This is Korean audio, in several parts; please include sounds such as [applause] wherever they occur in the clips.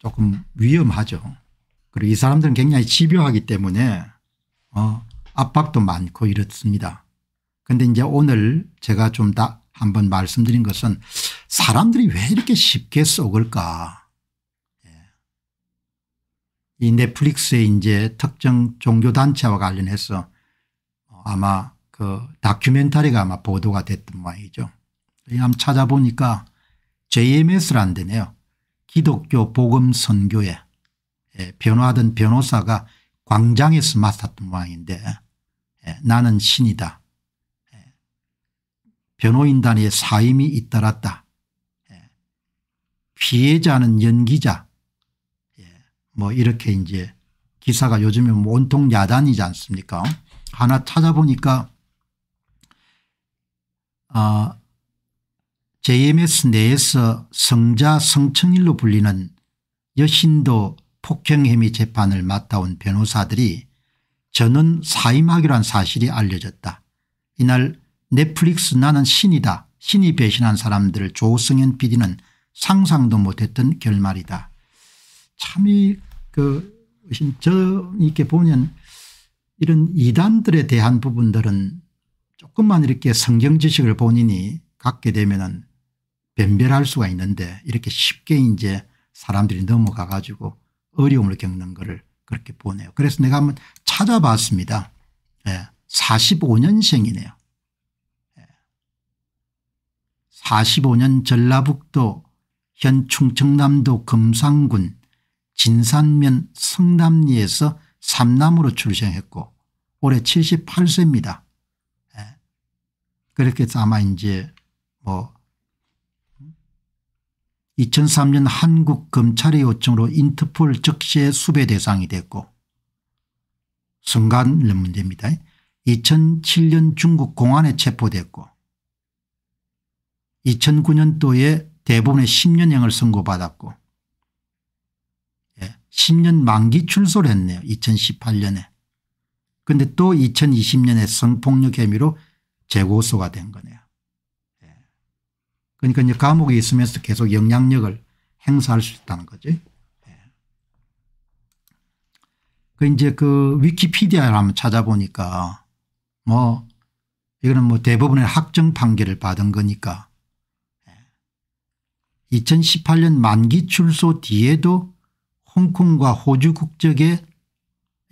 조금 위험하죠. 그리고 이 사람들은 굉장히 집요하기 때문에 어 압박도 많고 이렇습니다. 그런데 이제 오늘 제가 좀 다 한번 말씀드린 것은 사람들이 왜 이렇게 쉽게 속을까. 예. 이 넷플릭스의 이제 특정 종교단체와 관련해서 아마 그 다큐멘터리가 아마 보도가 됐던 모양이죠. 한번 찾아보니까 JMS라는 데네요. 기독교 복음 선교에 예, 변호하던 변호사가 광장에서 맡았던 모양인데 예, 나는 신이다. 예, 변호인단의 사임이 잇따랐다. 피해자는 연기자 뭐 이렇게 이제 기사가 요즘에 뭐 온통 야단이지 않습니까 하나 찾아보니까 아 JMS 내에서 성자 성층일로 불리는 여신도 폭행혐의 재판을 맡아온 변호사들이 저는 사임하기로 한 사실이 알려졌다. 이날 넷플릭스 나는 신이다 신이 배신한 사람들을 조승현 PD는 상상도 못했던 결말이다. 참이 그저 이렇게 보면 이런 이단들에 대한 부분들은 조금만 이렇게 성경 지식을 본인이 갖게 되면은 변별할 수가 있는데 이렇게 쉽게 이제 사람들이 넘어가 가지고 어려움을 겪는 것을 그렇게 보네요. 그래서 내가 한번 찾아봤습니다. 예, 45년생이네요. 예, 45년 전라북도 현 충청남도 금산군 진산면 성남리에서 삼남으로 출생했고 올해 78세입니다. 예, 그렇게 해서 아마 이제 뭐 2003년 한국 검찰의 요청으로 인터폴 적시에 수배 대상이 됐고 순간 문제입니다. 2007년 중국 공안에 체포됐고 2009년도에 대법원에 10년형을 선고받았고 10년 예, 만기 출소를 했네요. 2018년에. 그런데 또 2020년에 성폭력 혐의로 재고소가 된 거네요. 그러니까 이제 감옥에 있으면서 계속 영향력을 행사할 수 있다는 거죠. 예. 그 이제 그 위키피디아를 한번 찾아보니까 뭐 이거는 뭐 대부분의 학정 판결을 받은 거니까 2018년 예. 만기 출소 뒤에도 홍콩과 호주 국적의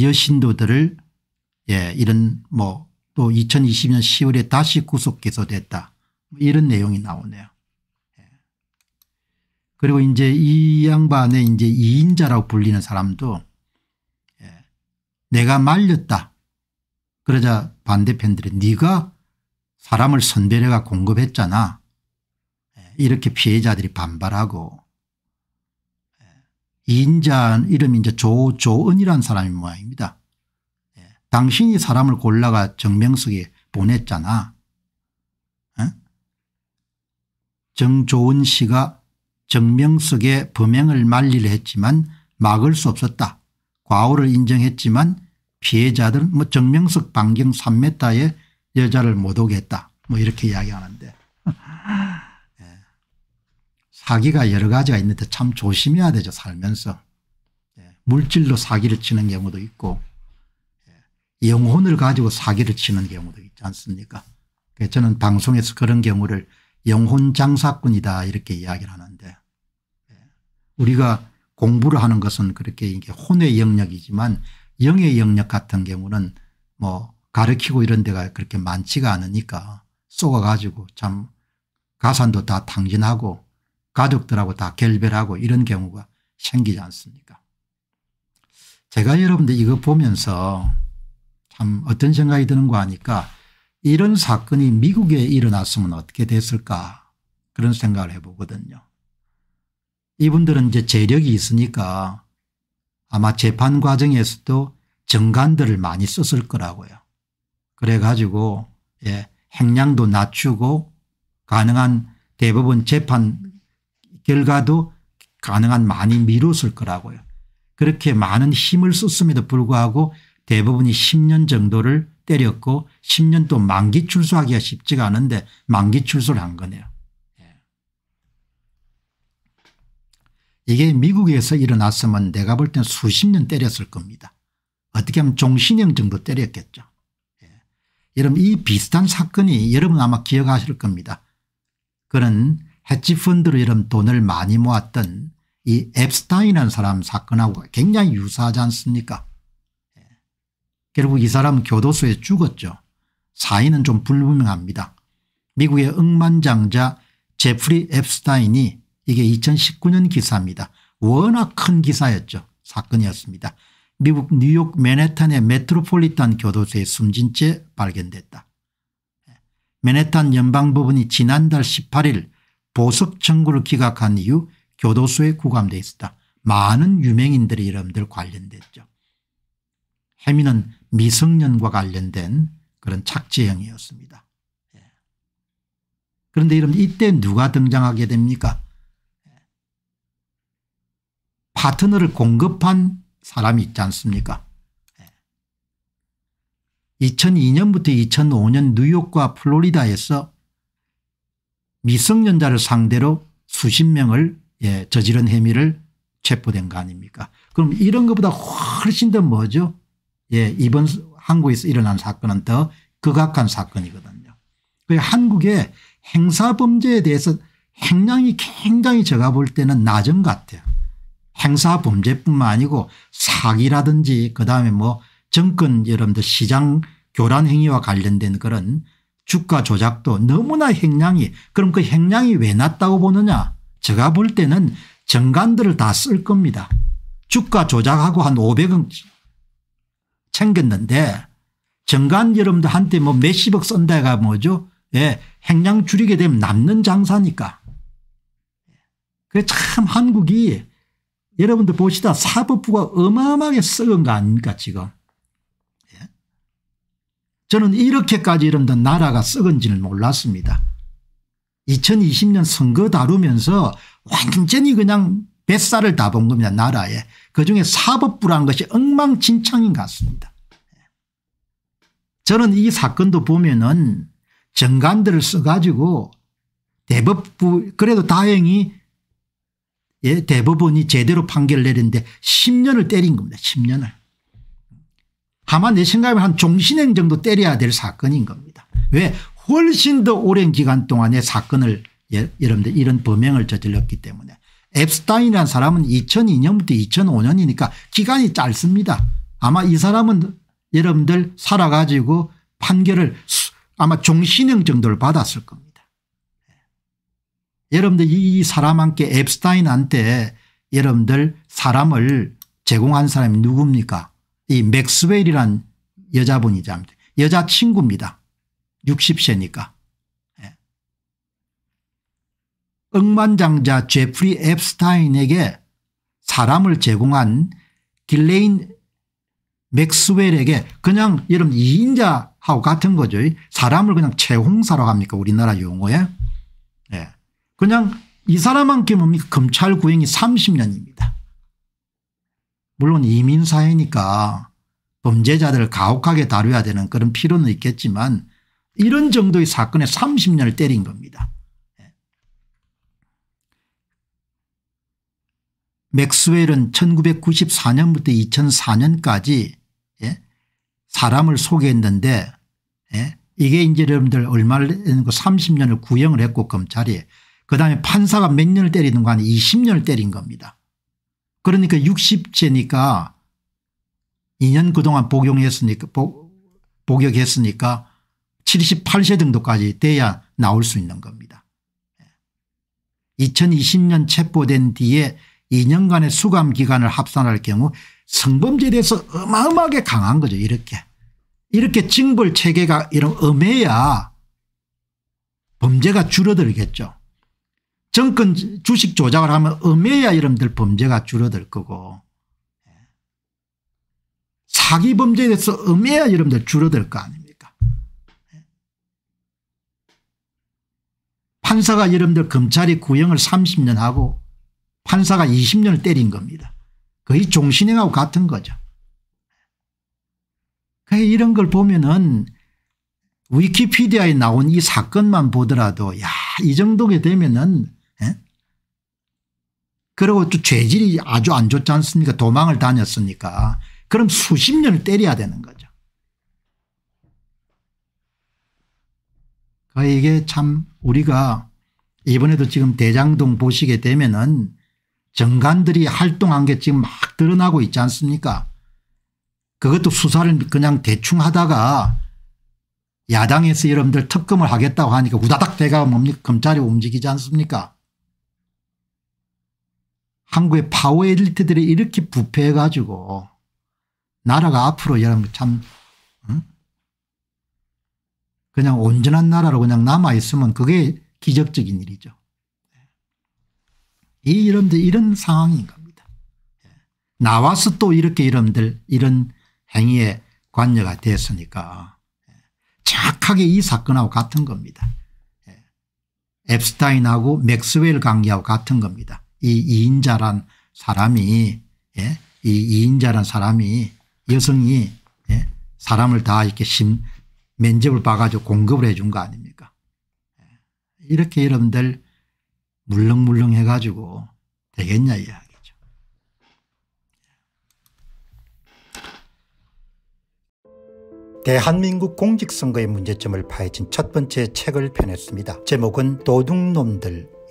여신도들을 예 이런 뭐 또 2020년 10월에 다시 구속 기소됐다 뭐 이런 내용이 나오네요. 그리고 이제 이 양반의 이제 2인자라고 불리는 사람도 예, 내가 말렸다. 그러자 반대편들이 네가 사람을 선별해가 공급했잖아. 예, 이렇게 피해자들이 반발하고 예, 이인자 이름이 이제 조조은이라는 사람이 모양입니다. 당신이 사람을 골라가 정명숙에 보냈잖아. 정조은 씨가 정명석의 범행을 말리려 했지만 막을 수 없었다. 과오를 인정했지만 피해자들은 뭐 정명석 반경 3m의 여자를 못 오게 했다. 뭐 이렇게 이야기하는데 [laughs] 예. 사기가 여러 가지가 있는데 참 조심해야 되죠 살면서. 예. 물질로 사기를 치는 경우도 있고 예. 영혼을 가지고 사기를 치는 경우도 있지 않습니까 저는 방송에서 그런 경우를 영혼 장사꾼이다 이렇게 이야기를 하는데 우리가 공부를 하는 것은 그렇게 이게 혼의 영역이지만 영의 영역 같은 경우는 뭐 가르치고 이런 데가 그렇게 많지가 않으니까 쏘아가지고 참 가산도 다 탕진하고 가족들하고 다 결별하고 이런 경우가 생기지 않습니까 제가 여러분들 이거 보면서 참 어떤 생각이 드는 거 아니까 이런 사건이 미국에 일어났으면 어떻게 됐을까 그런 생각을 해보거든요. 이분들은 이제 재력이 있으니까 아마 재판 과정에서도 정관들을 많이 썼을 거라고요. 그래가지고 예, 행량도 낮추고 가능한 대법원 재판 결과도 가능한 많이 미뤘을 거라고요. 그렇게 많은 힘을 썼음에도 불구하고 대부분이 10년 정도를 때렸고 10년 또 만기 출소하기가 쉽지가 않은데 만기 출소를 한 거네요. 이게 미국에서 일어났으면 내가 볼 땐 수십 년 때렸을 겁니다. 어떻게 하면 종신형 정도 때렸겠죠. 예. 여러분 이 비슷한 사건이 여러분 아마 기억하실 겁니다. 그런 해치펀드로 여러분 돈을 많이 모았던 이 앱스타인이라는 사람 사건하고 굉장히 유사하지 않습니까 예. 결국 이 사람은 교도소에 죽었죠. 사인은 좀 불분명합니다. 미국의 억만장자 제프리 앱스타인이 이게 2019년 기사입니다. 워낙 큰 기사였죠. 사건이었습니다. 미국 뉴욕 맨해튼의 메트로폴리탄 교도소에 숨진 채 발견됐다. 맨해튼 연방법원이 지난달 18일 보석 청구를 기각한 이후 교도소에 구감돼 있었다. 많은 유명인들이 이름들 관련됐죠. 해미는 미성년과 관련된 그런 착지형이었습니다. 예. 그런데 이름 이때 누가 등장하게 됩니까 파트너를 공급한 사람이 있지 않습니까 2002년부터 예. 2005년 뉴욕과 플로리다에서 미성년자를 상대로 수십 명을 예, 저지른 혐의를 체포된 거 아닙니까 그럼 이런 것보다 훨씬 더 뭐죠 예, 이번 한국에서 일어난 사건은 더 극악한 사건이거든요 한국의 행사범죄에 대해서 행량이 굉장히 제가 볼 때는 낮은 것 같아요 행사 범죄뿐만 아니고 사기라든지 그다음에 뭐 정권 여러분들 시장 교란 행위와 관련된 그런 주가 조작도 너무나 횡량이 그럼 그 횡량이 왜 났다고 보느냐 제가 볼 때는 정관들을 다 쓸 겁니다. 주가 조작하고 한 500억 챙겼는데 정관 여러분들 한테 뭐 몇십억 쓴다가 뭐죠 예, 행량 줄이게 되면 남는 장사니까. 그참 한국이 여러분들 보시다 사법부가 어마어마하게 썩은 거 아닙니까 지금. 예? 저는 이렇게까지 여러 나라가 썩은지는 몰랐습니다. 2020년 선거 다루면서 완전히 그냥 뱃살을 다 본 겁니다 나라에. 그중에 사법부란 것이 엉망진창인 것 같습니다. 예. 저는 이 사건도 보면은 정관들을 써가지고 대법부 그래도 다행히 예, 대법원이 제대로 판결을 내렸는데 10년을 때린 겁니다. 10년을. 아마 내 생각에 한 종신행 정도 때려야 될 사건인 겁니다. 왜? 훨씬 더 오랜 기간 동안에 사건을 예, 여러분들 이런 범행을 저질렀기 때문에 앱스타인이라는 사람은 2002년부터 2005년이니까 기간이 짧습니다. 아마 이 사람은 여러분들 살아가지고 판결을 아마 종신형 정도를 받았을 겁니다. 여러분들 이 사람한테 앱스타인한테 여러분들 사람을 제공한 사람이 누굽니까 이 맥스웰이란 여자분이자 여자친구입니다 60세니까 예. 억만장자 제프리 앱스타인에게 사람을 제공한 딜레인 맥스웰에게 그냥 여러분 2인자하고 같은 거죠. 사람을 그냥 채홍사라고 합니까 우리나라 용어에. 예. 그냥 이 사람한테 뭡니까 검찰 구형이 30년입니다. 물론 이민사회니까 범죄자들을 가혹하게 다뤄야 되는 그런 필요는 있겠지만 이런 정도의 사건에 30년을 때린 겁니다. 예. 맥스웰은 1994년부터 2004년까지 예, 사람을 소개했는데 예, 이게 이제 여러분들 얼마를 30년을 그 구형을 했고 검찰이 그다음에 판사가 몇 년을 때리는 거 아니 20년을 때린 겁니다. 그러니까 60제니까 2년 그동안 복용했으니까 복, 복역했으니까 78세 정도까지 돼야 나올 수 있는 겁니다. 2020년 예. 체포된 뒤에 2년간의 수감 기간을 합산할 경우 성범죄에 대해서 어마어마하게 강한 거죠 이렇게. 이렇게 징벌 체계가 이런 엄해야 범죄가 줄어들겠죠. 정권 주식 조작을 하면 음해야 여러분들 범죄가 줄어들 거고 사기 범죄에 대해서 음해야 여러분들 줄어들 거 아닙니까 판사가 여러분들 검찰이 구형을 30년 하고 판사가 20년을 때린 겁니다. 거의 종신행하고 같은 거죠. 이런 걸 보면은 위키피디아에 나온 이 사건만 보더라도 야이 정도게 되면은 그리고 또 죄질이 아주 안 좋지 않습니까 도망을 다녔으니까 그럼 수십 년을 때려야 되는 거죠. 그러니까 이게 참 우리가 이번에도 지금 대장동 보시게 되면은 정관들이 활동한 게 지금 막 드러나고 있지 않습니까 그것도 수사를 그냥 대충 하다가 야당에서 여러분들 특검을 하겠다고 하니까 우다닥 대가 뭡니까 검찰이 움직이지 않습니까 한국의 파워 엘리트들이 이렇게 부패해 가지고 나라가 앞으로 여러분 참 그냥 온전한 나라로 그냥 남아있으면 그게 기적적인 일이죠. 예. 이 여러분들 이런 상황인 겁니다. 예. 나와서 또 이렇게 여러분들 이런 행위에 관여가 됐으니까 예. 착하게이 사건하고 같은 겁니다. 앱스타인하고 맥스웰 관계하고 같은 겁니다. 이이인자란 사람이 예? 이 2인자란 사람이 여성이 예? 사람을 다 이렇게 심, 면접을 봐가지고 공급을 해 준 거 아닙니까 예, 이렇게 여러분들 물렁물렁 해가지고 되겠냐 이야기죠. 대한민국 공직선거의 문제점을 파헤친 첫 번째 책을 펴냈습니다. 제목은 도둑놈들